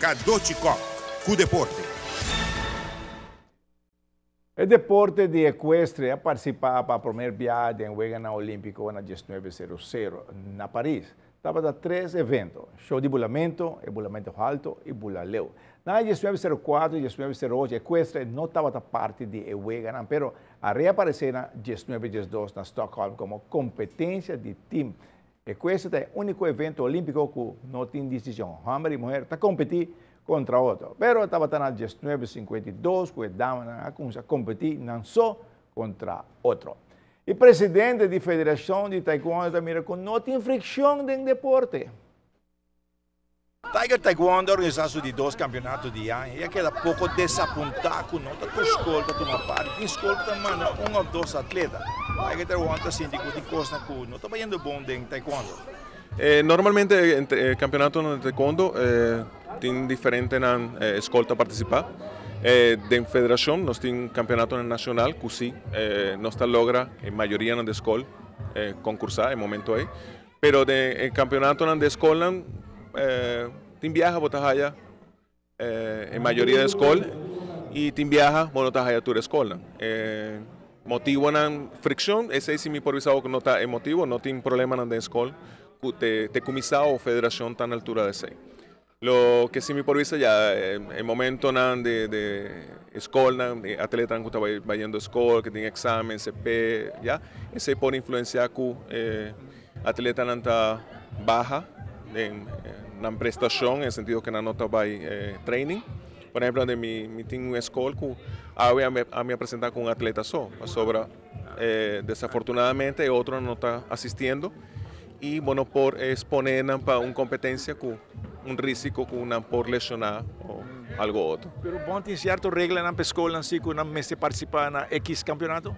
Cadu Chicó. Cudeporte. O deporte de ecuestre participava para la primera do en Juegos Olímpico en 1900 na Paris. Estava a três eventos: show de bulamento, bulamento alto e bulaleu. Na 1904 e 1908, Equestre não estava da parte de Wegana, mas reapareceu na 1912 na Stockholm como competência de time e questo é o único evento olímpico que não tem decisão. Homem e mulher estão tá competir competindo contra outro. Pero estava tá na 1952, que dava a competir não só contra outro. E presidente da Federação de Taekwondo, mira, não tem fricção no deporte. Tiger Taekwondo organização é de dois campeonatos de ano e aquela pouco desapontar com nota tu escolta tu parte escolta mano um ou dois atletas Tiger Taekwondo assim de de coisa com não está indo bom em Taekwondo eh, normalmente eh, campeonato de Taekwondo eh, tem diferentes na eh, escolta participar eh, de federação nós tem campeonato nacional que sim eh, nós tá logra em maioria na escola eh, concursar em momento aí pero de campeonato na escola eh, Team Viaja, vos allá, eh, en mayoría de school y Team Viaja, vos allá tu escola. Eh, motivo nan fricción. Ese es mi improvisado que no está emotivo, no tiene problema en escola, te, te comissão o tan tan altura de ese. Lo que sí me improvisa ya, el eh, momento nan de, de escuela, atleta que estaba yendo a que tiene examen, CP, ya, ese por influencia que eh, atleta nan está baja, en, la eh, prestación, en el sentido que no va eh, training. Por ejemplo, de mi, mi team escol, había me, a presentar con un atleta solo, sobra, eh, desafortunadamente, otro no está asistiendo. Y bueno, por exponer para una competencia con un riesgo con una por lesionar o algo otro. Pero bom iniciar regla en la escuela así que no me se participa en X campeonato?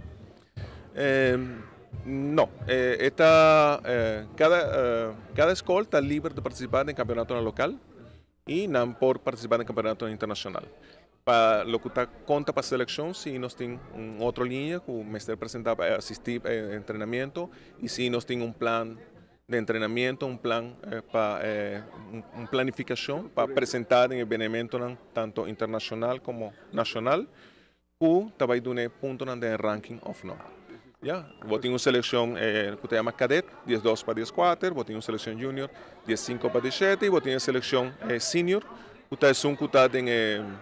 Em, no, eh, eh, cada, eh, cada escolta está libre de participar en campeonato local y no por participar en campeonato internacional. Para lo que está conta para selección, si nos tiene un otra línea, que me está presentando asistir entrenamiento y si nos tiene un plan de entrenamiento, un plan para planificación para presentar en el evento tanto internacional como nacional, que también un punto de ranking of no. ¿ya? Vos una selección eh, que se llama cadet, 10-2 para 10-4, vos tenés una selección junior, 10-5 para 17, y vos tenés una selección eh, senior, que es un que en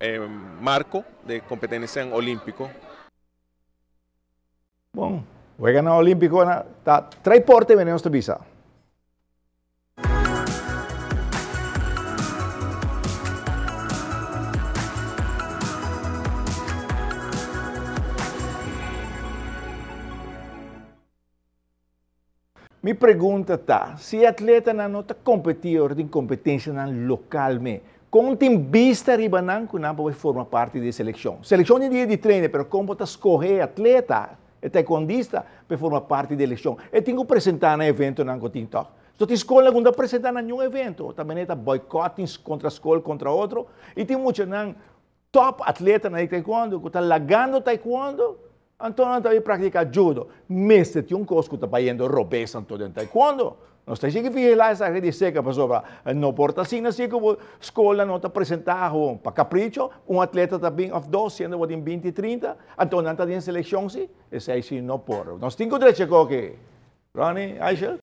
eh, marco de competencia en olímpico. Bueno, Bom, ganar Olímpico está tres puertas y venimos a Mi pergunta tá, se atleta não está competindo de competência local me, com tem vista ribanan que não pode formar parte da seleção. Seleção de dia de treino, mas como está escorrer atleta e taekwondista para formar parte da seleção. E tem que apresentar um evento na TikTok. Se te escola não apresentar nenhum evento, também está boicoting contra a escola, contra outro. E tem muitos top atleta na taekwondo que está lagando taekwondo Antônio também praticar judo. Mestre tem um cosco que está fazendo ropeza, Quando taekwondo. Não está chega lá essa rede seca, pessoal, não porta assim, assim como escola não está apresentado para capricho, um atleta está bem off 12, ainda em 20 e 30, então não está em seleção, sim, esse aí se não pode. Nós temos direito aqui, Ronnie, Aisha.